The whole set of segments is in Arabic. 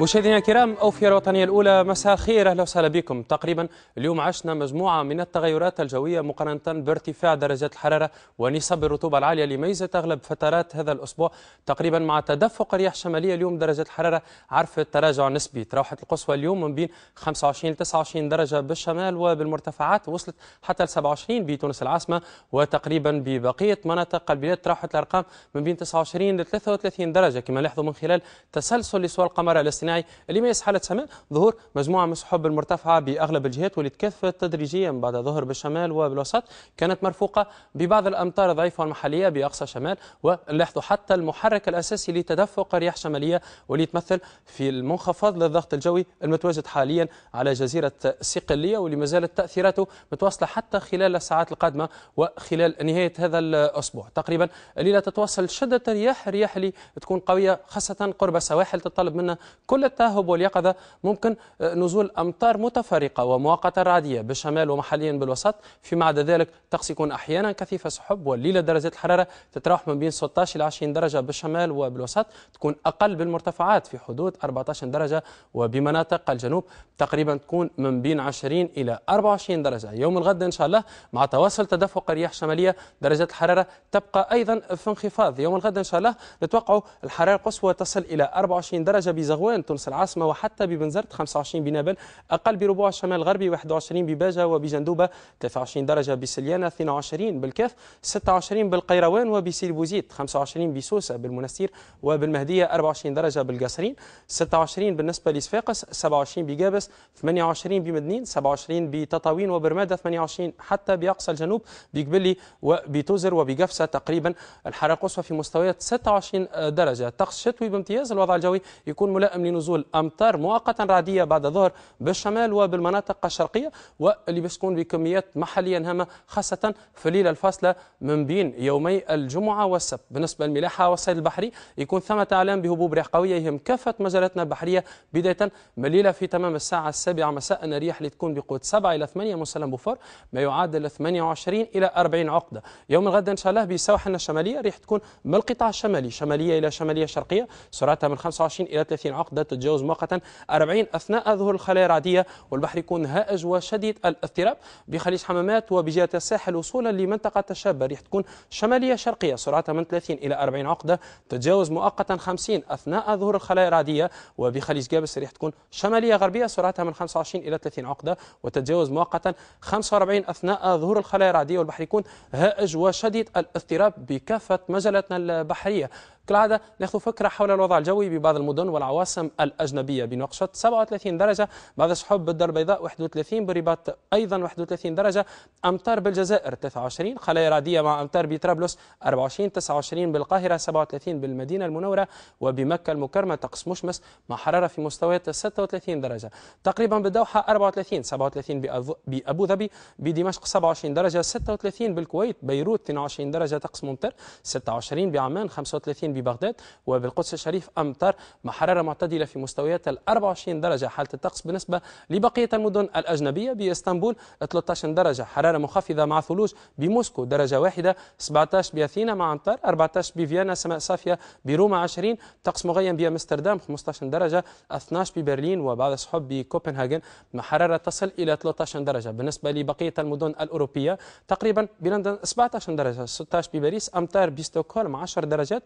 مشاهدينا الكرام أوفيا الوطنية الأولى مساء الخير أهلا وسهلا بكم تقريبا اليوم عشنا مجموعة من التغيرات الجوية مقارنة بارتفاع درجات الحرارة ونسب الرطوبة العالية اللي ميزت أغلب فترات هذا الأسبوع تقريبا مع تدفق رياح شمالية اليوم درجة الحرارة عرفت تراجع نسبي تراوحت القصوى اليوم من بين 25 ل 29 درجة بالشمال وبالمرتفعات وصلت حتى ل 27 بتونس العاصمة وتقريبا ببقية مناطق البلاد تراوحت الأرقام من بين 29 ل 33 درجة كما لاحظوا من خلال تسلسل لسوال القمر الاصطناعي الصناعي اللي ما حالة سماء ظهور مجموعه من السحب المرتفعه باغلب الجهات واللي تكثفت تدريجيا بعد ظهر بالشمال وبالوسط كانت مرفوقه ببعض الامطار الضعيفه والمحليه باقصى شمال ولاحظوا حتى المحرك الاساسي لتدفق رياح شماليه واللي يتمثل في المنخفض للضغط الجوي المتواجد حاليا على جزيره صقليه واللي ما زالت تاثيراته متواصله حتى خلال الساعات القادمه وخلال نهايه هذا الاسبوع تقريبا الليله تتواصل شده الرياح الرياح اللي تكون قويه خاصه قرب السواحل تتطلب منا كل كل التاهب واليقظة ممكن آه، نزول أمطار متفرقة ومؤقتة رعدية بالشمال ومحليا بالوسط فيما عدا ذلك الطقس يكون أحيانا كثيف سحب والليلة درجات الحرارة تتراوح من بين 16 إلى 20 درجة بالشمال وبالوسط تكون أقل بالمرتفعات في حدود 14 درجة وبمناطق الجنوب تقريبا تكون من بين 20 إلى 24 درجة يوم الغد إن شاء الله مع تواصل تدفق الرياح الشمالية درجات الحرارة تبقى أيضا في انخفاض يوم الغد إن شاء الله نتوقع الحرارة القصوى تصل إلى 24 درجة بزغوان تونس العاصمه وحتى ببنزرت 25 بنابل اقل بربوع الشمال الغربي 21 بباجه وبجندوبه 23 درجه بسليانه 22 بالكاف 26 بالقيروان وبسيل بوزيد 25 بسوسه بالمنستير وبالمهديه 24 درجه بالقصرين 26 بالنسبه لصفاقس 27 بجابس 28 بمدنين 27 بتطاوين وبرماده 28 حتى باقصى الجنوب بقبلي وبتوزر وبقفصه تقريبا الحراره القصوى في مستويات 26 درجه طقس شتوي بامتياز الوضع الجوي يكون ملائم لنزول نزول أمطار مؤقتا رعدية بعد ظهر بالشمال وبالمناطق الشرقية واللي بيسكون بكميات محليا هامة خاصة في الليلة الفاصلة من بين يومي الجمعة والسبت بالنسبة للملاحة والصيد البحري يكون ثمة أعلام بهبوب ريح قوية يهم كافة مجالاتنا البحرية بداية من الليلة في تمام الساعة السابعة مساء الرياح اللي تكون بقوة 7 إلى 8 مسلم بوفور ما يعادل 28 إلى 40 عقدة يوم الغد إن شاء الله بسواحلنا الشمالية ريح تكون من القطاع الشمالي شمالية إلى شمالية شرقية سرعتها من 25 إلى 30 عقدة تتجاوز مؤقتا 40 أثناء ظهور الخلايا الرعدية والبحر يكون هائج وشديد الاضطراب بخليج حمامات وبجهة الساحل وصولا لمنطقة الشابة ريح تكون شمالية شرقية سرعتها من 30 إلى 40 عقدة تتجاوز مؤقتا 50 أثناء ظهور الخلايا الرعدية وبخليج جابس ريح تكون شمالية غربية سرعتها من 25 إلى 30 عقدة وتتجاوز مؤقتا 45 أثناء ظهور الخلايا الرعدية والبحر يكون هائج وشديد الاضطراب بكافة مجالاتنا البحرية كالعادة ناخذ فكرة حول الوضع الجوي ببعض المدن والعواصم الأجنبية بنقشة 37 درجة بعد شحب بالدار البيضاء 31 برباط أيضا 31 درجة أمطار بالجزائر 23 خلايا رعدية مع أمطار بطرابلس 24 29 بالقاهرة 37 بالمدينة المنورة وبمكة المكرمة طقس مشمس مع حرارة في مستويات 36 درجة تقريبا بالدوحة 34 37 بأبو ظبي بدمشق 27 درجة 36 بالكويت بيروت 22 درجة طقس ممطر 26 بعمان 35 ببغداد وبالقدس الشريف أمطر مع حرارة معتدلة في مستويات ال 24 درجة حالة الطقس بالنسبة لبقية المدن الأجنبية بإسطنبول 13 درجة حرارة منخفضة مع ثلوج بموسكو درجة واحدة 17 بأثينا مع أمطار 14 بفيينا سماء صافية بروما 20 طقس مغيم بأمستردام 15 درجة 12 ببرلين وبعض السحب بكوبنهاجن مع حرارة تصل إلى 13 درجة بالنسبة لبقية المدن الأوروبية تقريبا بلندن 17 درجة 16 بباريس أمطار بستوكهولم 10 درجات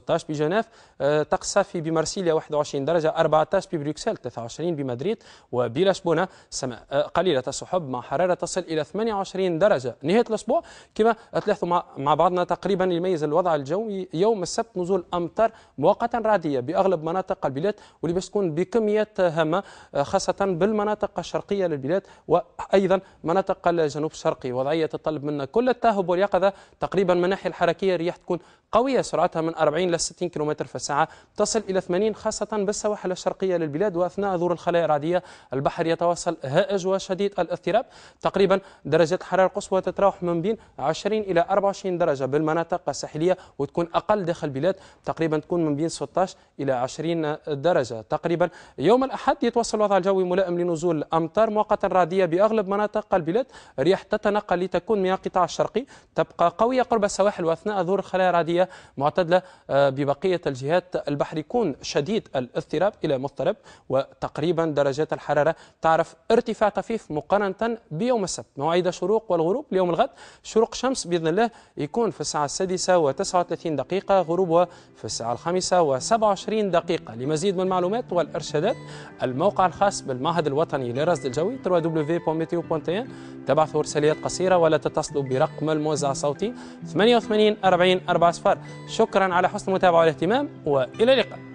16 بجنيف آه، طقس صافي بمارسيليا 21 درجة 14 ببروكسل 23 بمدريد وبلشبونة سماء آه، قليلة السحب مع حرارة تصل إلى 28 درجة نهاية الأسبوع كما تلاحظوا مع بعضنا تقريبا يميز الوضع الجوي يوم السبت نزول أمطار مؤقتا رعدية بأغلب مناطق البلاد واللي باش تكون بكميات هامة آه، خاصة بالمناطق الشرقية للبلاد وأيضا مناطق الجنوب الشرقي وضعية تطلب منا كل التاهب واليقظة تقريبا من الناحية الحركية الرياح تكون قوية سرعتها من 40 40 إلى 60 كم في الساعة تصل إلى 80 خاصة بالسواحل الشرقية للبلاد وأثناء ظهور الخلايا الرعدية البحر يتواصل هائج وشديد الاضطراب تقريبا درجة الحرارة القصوى تتراوح من بين 20 إلى 24 درجة بالمناطق الساحلية وتكون أقل داخل البلاد تقريبا تكون من بين 16 إلى 20 درجة تقريبا يوم الأحد يتوصل الوضع الجوي ملائم لنزول أمطار مؤقتا رعدية بأغلب مناطق البلاد رياح تتنقل لتكون من القطاع الشرقي تبقى قوية قرب السواحل وأثناء ظهور الخلايا الرعدية معتدلة آه، ببقية الجهات البحر يكون شديد الاضطراب إلى مضطرب وتقريبا درجات الحرارة تعرف ارتفاع طفيف مقارنة بيوم السبت مواعيد الشروق والغروب اليوم الغد شروق شمس بإذن الله يكون في الساعة السادسة و39 دقيقة غروبها في الساعة الخامسة و27 دقيقة لمزيد من المعلومات والإرشادات الموقع الخاص بالمعهد الوطني للرصد الجوي www.meteo.in تبعثوا رساليات قصيرة ولا تتصلوا برقم الموزع الصوتي 88 40 4 شكرا على حسن حسن المتابعة والاهتمام وإلى اللقاء